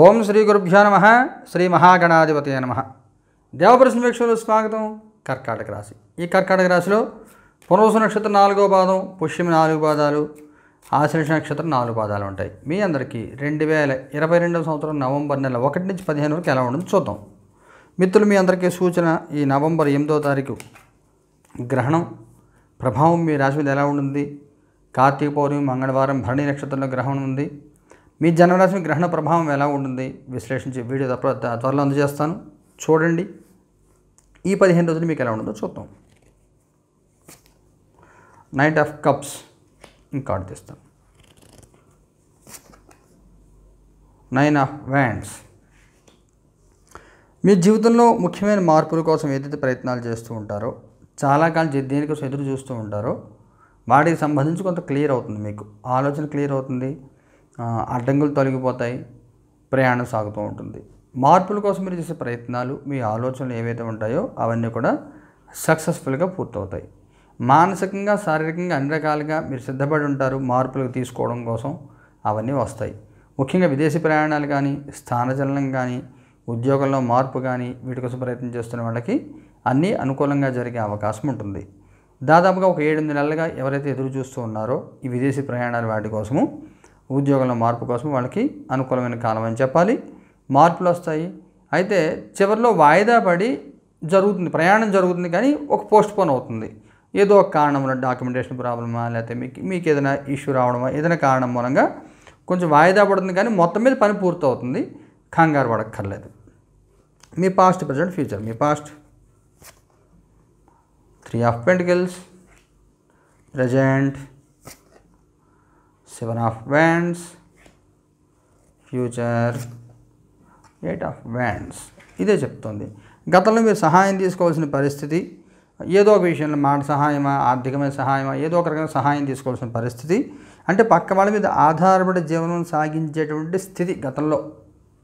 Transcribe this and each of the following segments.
ओम श्री गुरुभ्य नम श्री महागणाधिपत नम देवप्रश्न स्वागत कर्काटक राशि ఈ కర్కాటక రాశిలో పునర్వసు నక్షత్రం నాలుగో పాదం పుష్యమి నాలుగు పాదాలు ఆశ్లేష నక్షత్రం నాలుగు పాదాలు ఉంటాయి మీ అందరికీ రెండు వేల ఇరవై రెండవ సంవత్సరం నవంబర్ నెల ఒకటి నుంచి పదిహేను వరకు ఎలా ఉంటుందో చూద్దాం మిత్రులు మీ అందరికీ సూచన ఈ నవంబర్ ఎనిమిదో తారీఖు గ్రహణం ప్రభావం మీ రాశి మీద ఎలా ఉంటుంది కార్తీక పౌర్ణమి మంగళవారం భరణి నక్షత్రంలో గ్రహణం ఉంది మీ జన్మరాశి గ్రహణ ప్రభావం ఎలా ఉంటుంది విశ్లేషించి వీడియో తప్ప త్వరలో అందజేస్తాను చూడండి ఈ పదిహేను రోజులు మీకు ఎలా ఉంటుందో చూద్దాం నైట్ ఆఫ్ కప్స్ ఇంకా తీస్తాను నైన్ ఆఫ్ వ్యాండ్స్ మీ జీవితంలో ముఖ్యమైన మార్పుల కోసం ఏదైతే ప్రయత్నాలు చేస్తూ ఉంటారో చాలా కాలం దేనికోసం ఎదురు చూస్తూ ఉంటారో వాటికి సంబంధించి కొంత క్లియర్ అవుతుంది మీకు ఆలోచన క్లియర్ అవుతుంది అడ్డంకులు తొలగిపోతాయి ప్రయాణం సాగుతూ ఉంటుంది మార్పుల కోసం మీరు చేసే ప్రయత్నాలు మీ ఆలోచనలు ఏవైతే ఉంటాయో అవన్నీ కూడా సక్సెస్ఫుల్గా పూర్తవుతాయి మానసికంగా శారీరకంగా అన్ని రకాలుగా మీరు సిద్ధపడి ఉంటారు మార్పులు తీసుకోవడం కోసం అవన్నీ వస్తాయి ముఖ్యంగా విదేశీ ప్రయాణాలు కానీ స్థానచలనం కానీ ఉద్యోగంలో మార్పు కానీ వీటి కోసం ప్రయత్నం చేస్తున్న వాళ్ళకి అన్నీ అనుకూలంగా జరిగే అవకాశం ఉంటుంది దాదాపుగా ఒక ఏడు నెలలుగా ఎవరైతే ఎదురు చూస్తూ ఉన్నారో ఈ విదేశీ ప్రయాణాలు వాటి కోసము ఉద్యోగంలో మార్పు కోసం వాళ్ళకి అనుకూలమైన కాలం అని చెప్పాలి మార్పులు వస్తాయి అయితే చివరిలో వాయిదా పడి జరుగుతుంది ప్రయాణం జరుగుతుంది కానీ ఒక పోస్ట్ పోన్ అవుతుంది ఏదో ఒక కారణం డాక్యుమెంటేషన్ ప్రాబ్లమా లేకపోతే మీకు మీకు ఏదైనా ఇష్యూ రావడమా ఏదైనా కారణం మూలంగా కొంచెం వాయిదా పడుతుంది కానీ మొత్తం మీద పని పూర్తవుతుంది కంగారు పడక్కర్లేదు మీ పాస్ట్ ప్రజెంట్ ఫ్యూచర్ మీ past three of pentacles present seven of wands future eight of wands ఇదే చెప్తుంది గతంలో మీరు సహాయం తీసుకోవాల్సిన పరిస్థితి ఏదో ఒక విషయంలో మాట సహాయమా ఆర్థికమైన సహాయమా ఏదో ఒక రకమైన సహాయం తీసుకోవాల్సిన పరిస్థితి అంటే పక్క వాళ్ళ మీద ఆధారపడి జీవనం సాగించేటువంటి స్థితి గతంలో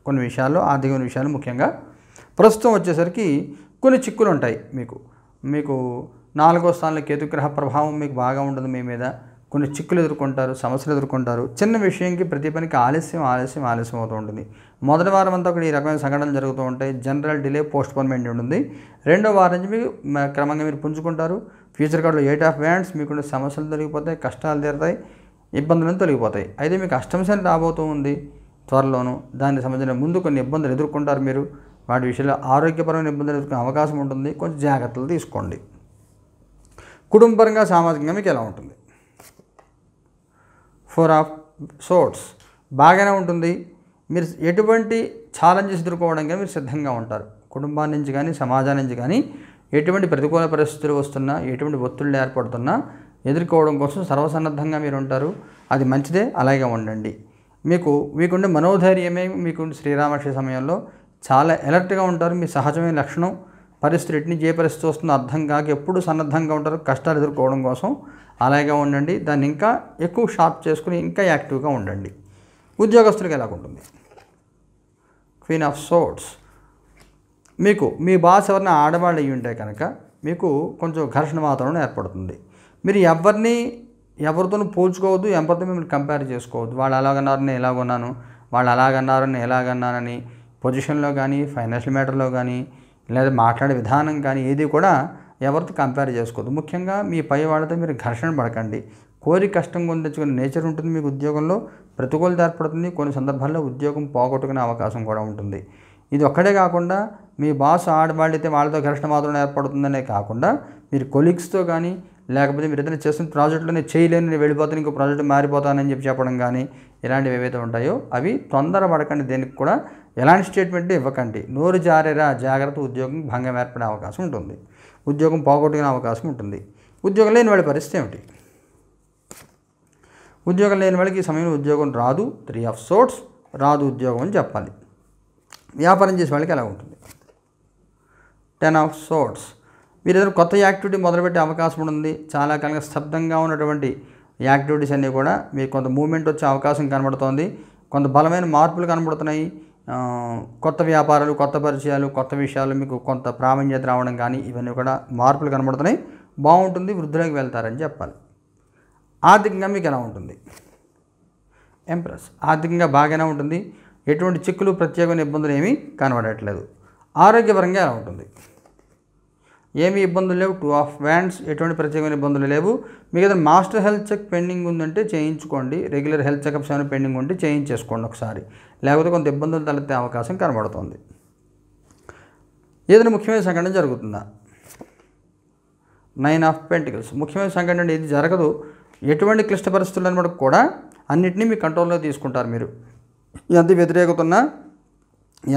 కొన్ని విషయాల్లో ఆర్థికమైన విషయాలు ముఖ్యంగా ప్రస్తుతం వచ్చేసరికి కొన్ని చిక్కులు ఉంటాయి మీకు మీకు నాలుగో స్థానంలో కేతుగ్రహ ప్రభావం మీకు బాగా ఉండదు మీ మీద కొన్ని చిక్కులు ఎదుర్కొంటారు సమస్యలు ఎదుర్కొంటారు చిన్న విషయంకి ప్రతి పనికి ఆలస్యం ఆలస్యం ఆలస్యం అవుతూ ఉంటుంది మొదటి వారం అంతా కూడా ఈ రకమైన సంఘటనలు జరుగుతూ ఉంటాయి జనరల్ డిలే పోస్ట్పోన్మెంట్ ఉంటుంది రెండో వారం నుంచి మీకు క్రమంగా మీరు పుంజుకుంటారు ఫ్యూచర్ కార్డులో ఎయిట్ ఆఫ్ వ్యాండ్స్ మీకు సమస్యలు తొలగిపోతాయి కష్టాలు తీరుతాయి ఇబ్బందులను తొలగిపోతాయి అయితే మీకు అష్టమశని రాబోతూ ఉంది త్వరలోను దానికి సంబంధించిన ముందు కొన్ని ఇబ్బందులు ఎదుర్కొంటారు మీరు వాటి విషయంలో ఆరోగ్యపరమైన ఇబ్బందులు ఎదుర్కొనే అవకాశం ఉంటుంది కొంచెం జాగ్రత్తలు తీసుకోండి కుటుంబపరంగా సామాజికంగా మీకు ఎలా ఉంటుంది ఫోర్ ఆఫ్ సోట్స్ బాగానే ఉంటుంది మీరు ఎటువంటి ఛాలెంజెస్ ఎదుర్కోవడానికి మీరు సిద్ధంగా ఉంటారు కుటుంబాన్ని నుంచి కానీ సమాజం నుంచి కానీ ఎటువంటి ప్రతికూల పరిస్థితులు వస్తున్నా ఎటువంటి ఒత్తిళ్ళు ఏర్పడుతున్నా ఎదుర్కోవడం కోసం సర్వసన్నద్ధంగా మీరు ఉంటారు అది మంచిదే అలాగే ఉండండి మీకు మీకుండే మనోధైర్యమే మీకు శ్రీరామక్ష సమయంలో చాలా ఎలర్ట్గా ఉంటారు మీ సహజమైన లక్షణం పరిస్థితి ఎట్ని ఏ పరిస్థితి వస్తుందో అర్థం కాక ఎప్పుడు సన్నద్ధంగా ఉంటారు కష్టాలు ఎదుర్కోవడం కోసం అలాగే ఉండండి దాన్ని ఇంకా ఎక్కువ షార్ప్ చేసుకుని ఇంకా యాక్టివ్గా ఉండండి ఉద్యోగస్తులకు ఎలాగుంటుంది క్వీన్ ఆఫ్ సోట్స్ మీకు మీ బాస్ ఎవరైనా ఆడవాళ్ళు అయ్యి ఉంటే కనుక మీకు కొంచెం ఘర్షణ వాతావరణం ఏర్పడుతుంది మీరు ఎవరిని ఎవరితోనూ పోల్చుకోవద్దు ఎవరితో మిమ్మల్ని కంపేర్ చేసుకోవద్దు వాళ్ళు ఎలాగన్నారు నేను ఎలాగొన్నాను వాళ్ళు అలాగన్నారు నేను ఎలాగన్నానని పొజిషన్లో కానీ ఫైనాన్షియల్ మ్యాటర్లో కానీ లేదా మాట్లాడే విధానం కానీ ఏది కూడా ఎవరితో కంపేర్ చేసుకోవద్దు ముఖ్యంగా మీ పై వాళ్ళతో మీరు ఘర్షణ పడకండి కోరి కష్టం తెచ్చుకునే నేచర్ ఉంటుంది మీకు ఉద్యోగంలో ప్రతికూలత ఏర్పడుతుంది కొన్ని సందర్భాల్లో ఉద్యోగం పోగొట్టుకునే అవకాశం కూడా ఉంటుంది ఇది ఒక్కడే కాకుండా మీ బాస్ ఆడవాళ్ళైతే వాళ్ళతో ఘర్షణ మాత్రం ఏర్పడుతుందనే కాకుండా మీరు కొలీగ్స్తో కానీ లేకపోతే మీరు ఏదైనా చేస్తున్న ప్రాజెక్టులోనే చేయలేని వెళ్ళిపోతాను ఇంకో ప్రాజెక్టు మారిపోతానని చెప్పి చెప్పడం కానీ ఇలాంటివి ఏవైతే ఉంటాయో అవి తొందర పడకండి దేనికి కూడా ఎలాంటి స్టేట్మెంట్ ఇవ్వకండి నోరు జారేరా జాగ్రత్త ఉద్యోగం భంగం ఏర్పడే అవకాశం ఉంటుంది ఉద్యోగం పోగొట్టుకునే అవకాశం ఉంటుంది ఉద్యోగం లేని వాళ్ళ పరిస్థితి ఏమిటి ఉద్యోగం లేని వాళ్ళకి ఈ సమయంలో ఉద్యోగం రాదు త్రీ ఆఫ్ సోర్ట్స్ రాదు ఉద్యోగం అని చెప్పాలి వ్యాపారం చేసే వాళ్ళకి ఎలా ఉంటుంది టెన్ ఆఫ్ సోర్ట్స్ మీరు ఏదైనా కొత్త యాక్టివిటీ మొదలుపెట్టే అవకాశం ఉంది చాలా కాలంగా స్తబ్దంగా ఉన్నటువంటి యాక్టివిటీస్ అన్నీ కూడా మీకు కొంత మూమెంట్ వచ్చే అవకాశం కనబడుతోంది కొంత బలమైన మార్పులు కనబడుతున్నాయి కొత్త వ్యాపారాలు కొత్త పరిచయాలు కొత్త విషయాలు మీకు కొంత ప్రావీణ్యత రావడం కానీ ఇవన్నీ కూడా మార్పులు కనబడుతున్నాయి బాగుంటుంది వృద్ధులకు వెళ్తారని చెప్పాలి ఆర్థికంగా మీకు ఎలా ఉంటుంది ఎంప్రెస్ ఆర్థికంగా బాగానే ఉంటుంది ఎటువంటి చిక్కులు ప్రత్యేకమైన ఇబ్బందులు ఏమీ కనబడట్లేదు ఆరోగ్యపరంగా ఎలా ఉంటుంది ఏమి ఇబ్బందులు లేవు టూ ఆఫ్ వ్యాండ్స్ ఎటువంటి ప్రత్యేకమైన ఇబ్బందులు లేవు మిగతా మాస్టర్ హెల్త్ చెక్ పెండింగ్ ఉందంటే చేయించుకోండి రెగ్యులర్ హెల్త్ చెకప్స్ ఏమైనా పెండింగ్ ఉంటే చేయించేసుకోండి ఒకసారి లేకపోతే కొంత ఇబ్బందులు తలెత్తే అవకాశం కనబడుతుంది ఏదైనా ముఖ్యమైన సంఘటన జరుగుతుందా నైన్ ఆఫ్ పెంటికల్స్ ముఖ్యమైన సంఘటన అంటే ఇది జరగదు ఎటువంటి క్లిష్ట పరిస్థితులు కూడా అన్నింటినీ మీ కంట్రోల్లో తీసుకుంటారు మీరు ఎంత వ్యతిరేకతున్నా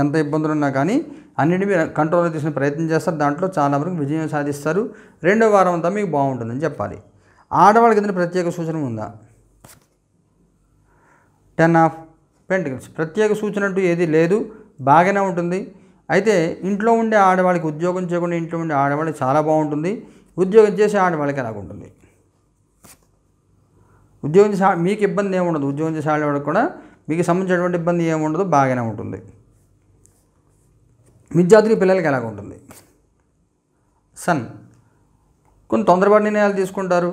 ఎంత ఇబ్బందులు ఉన్నా కానీ అన్నిటి మీరు కంట్రోల్లో తీసుకునే ప్రయత్నం చేస్తారు దాంట్లో చాలా వరకు విజయం సాధిస్తారు రెండో వారం అంతా మీకు బాగుంటుందని చెప్పాలి ఆడవాళ్ళకి ఏదైనా ప్రత్యేక సూచన ఉందా టెన్ ఆఫ్ పెంటికల్స్ ప్రత్యేక సూచన అంటూ ఏది లేదు బాగానే ఉంటుంది అయితే ఇంట్లో ఉండే ఆడవాళ్ళకి ఉద్యోగం చేయకుండా ఇంట్లో ఉండే ఆడవాళ్ళకి చాలా బాగుంటుంది ఉద్యోగం చేసే ఆడవాళ్ళకి ఎలాగుంటుంది ఉద్యోగం చేసే మీకు ఇబ్బంది ఏమి ఉండదు ఉద్యోగం చేసే ఆడవాళ్ళకి కూడా మీకు సంబంధించినటువంటి ఇబ్బంది ఏమి ఉండదు బాగానే ఉంటుంది విద్యార్థులు పిల్లలకి ఎలాగ ఉంటుంది సన్ కొన్ని తొందరపాటు నిర్ణయాలు తీసుకుంటారు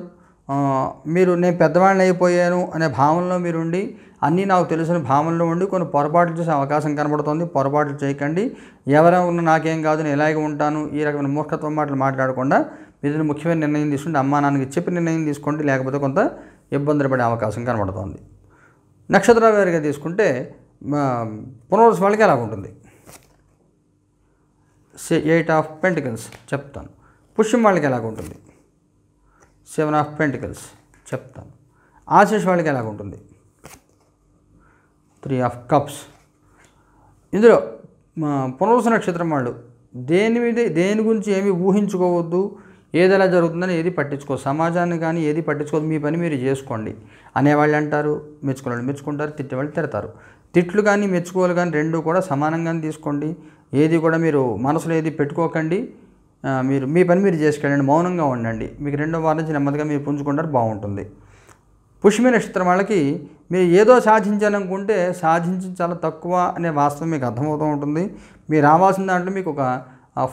మీరు నేను పెద్దవాడిని అయిపోయాను అనే భావనలో మీరు ఉండి అన్నీ నాకు తెలిసిన భావనలో ఉండి కొన్ని పొరపాట్లు చేసే అవకాశం కనబడుతుంది పొరపాట్లు చేయకండి ఎవరైనా నాకేం కాదు నేను ఇలాగే ఉంటాను ఈ రకమైన మూర్ఖత్వం మాటలు మాట్లాడకుండా మీరు ముఖ్యమైన నిర్ణయం తీసుకుంటే అమ్మా నాన్నకి చెప్పి నిర్ణయం తీసుకోండి లేకపోతే కొంత ఇబ్బందులు పడే అవకాశం కనబడుతుంది నక్షత్రాలు వారిగా తీసుకుంటే పునరుత్సవాళ్ళకి ఎలాగ ఎలా ఉంటుంది ఎయిట్ ఆఫ్ పెంటికల్స్ చెప్తాను పుష్యం వాళ్ళకి ఎలాగుంటుంది సెవెన్ ఆఫ్ పెంటికల్స్ చెప్తాను ఆశీష్ వాళ్ళకి ఎలాగుంటుంది త్రీ ఆఫ్ కప్స్ ఇందులో పునరుస నక్షత్రం వాళ్ళు దేని మీద దేని గురించి ఏమి ఊహించుకోవద్దు ఏది ఎలా జరుగుతుందని ఏది పట్టించుకో సమాజాన్ని కానీ ఏది పట్టించుకోవద్దు మీ పని మీరు చేసుకోండి అనేవాళ్ళు అంటారు మెచ్చుకునే మెచ్చుకుంటారు తిట్టేవాళ్ళు తిడతారు తిట్లు కానీ మెచ్చుకోవాలి కానీ రెండు కూడా సమానంగానే తీసుకోండి ఏది కూడా మీరు మనసులో ఏది పెట్టుకోకండి మీరు మీ పని మీరు చేసుకెళ్ళండి మౌనంగా ఉండండి మీకు రెండో వారం నుంచి నెమ్మదిగా మీరు పుంజుకుంటారు బాగుంటుంది పుష్మి నక్షత్రం వాళ్ళకి మీరు ఏదో సాధించాలనుకుంటే సాధించి చాలా తక్కువ అనే వాస్తవం మీకు అర్థమవుతూ ఉంటుంది మీరు రావాల్సిన దాంట్లో మీకు ఒక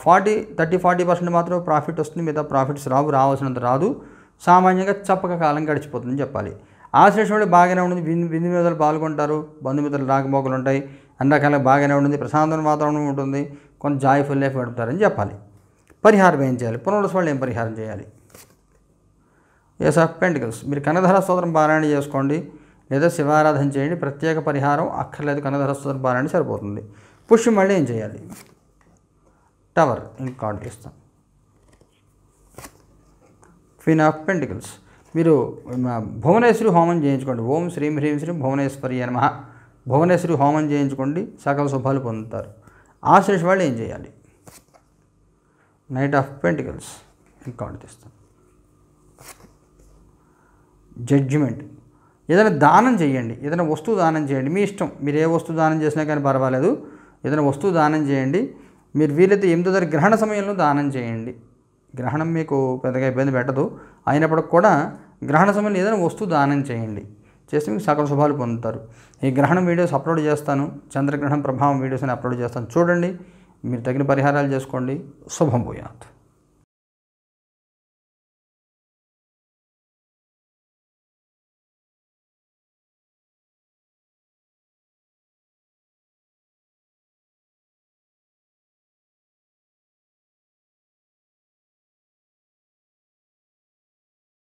ఫార్టీ థర్టీ ఫార్టీ పర్సెంట్ మాత్రం ప్రాఫిట్ వస్తుంది మిగతా ప్రాఫిట్స్ రావు రావాల్సినంత రాదు సామాన్యంగా చప్పక కాలం గడిచిపోతుందని చెప్పాలి ఆశ్లేషం బాగానే ఉంటుంది విని మీద పాల్గొంటారు బంధుమిత్రులు రాకపోకలు ఉంటాయి ఎండాకాలం బాగానే ఉంటుంది ప్రశాంతమైన వాతావరణం ఉంటుంది కొంచెం జాయ్ఫుల్ లైఫ్ గడుపుతారని చెప్పాలి పరిహారం ఏం చేయాలి పునరుస్ వాళ్ళు ఏం పరిహారం చేయాలి ఎస్ ఆఫ్ పెంటికల్స్ మీరు కనధర స్తోత్రం పారాయణ చేసుకోండి లేదా శివారాధన చేయండి ప్రత్యేక పరిహారం అక్కర్లేదు కనధర స్తోత్రం పారాయణ సరిపోతుంది పుష్యం మళ్ళీ ఏం చేయాలి టవర్ ఇంకా ఇస్తాం ఫిన్ ఆఫ్ పెంటికల్స్ మీరు భువనేశ్వరి హోమం చేయించుకోండి ఓం శ్రీం హ్రీం శ్రీం భువనేశ్వరి నమ భువనేశ్వరి హోమం చేయించుకోండి సకల శుభాలు పొందుతారు ఆశ్లేష వాళ్ళు ఏం చేయాలి నైట్ ఆఫ్ పెంటికల్స్ ఎన్కౌంటర్ చేస్తాం జడ్జిమెంట్ ఏదైనా దానం చేయండి ఏదైనా వస్తువు దానం చేయండి మీ ఇష్టం మీరు ఏ వస్తువు దానం చేసినా కానీ పర్వాలేదు ఏదైనా వస్తువు దానం చేయండి మీరు వీలైతే ఎనిమిదో తారీఖు గ్రహణ సమయంలో దానం చేయండి గ్రహణం మీకు పెద్దగా ఇబ్బంది పెట్టదు అయినప్పటికి కూడా గ్రహణ సమయంలో ఏదైనా వస్తువు దానం చేయండి చేస్తే మీకు సకల శుభాలు పొందుతారు ఈ గ్రహణం వీడియోస్ అప్లోడ్ చేస్తాను చంద్రగ్రహణం ప్రభావం వీడియోస్ అని అప్లోడ్ చేస్తాను చూడండి మీరు తగిన పరిహారాలు చేసుకోండి శుభం పోయాత్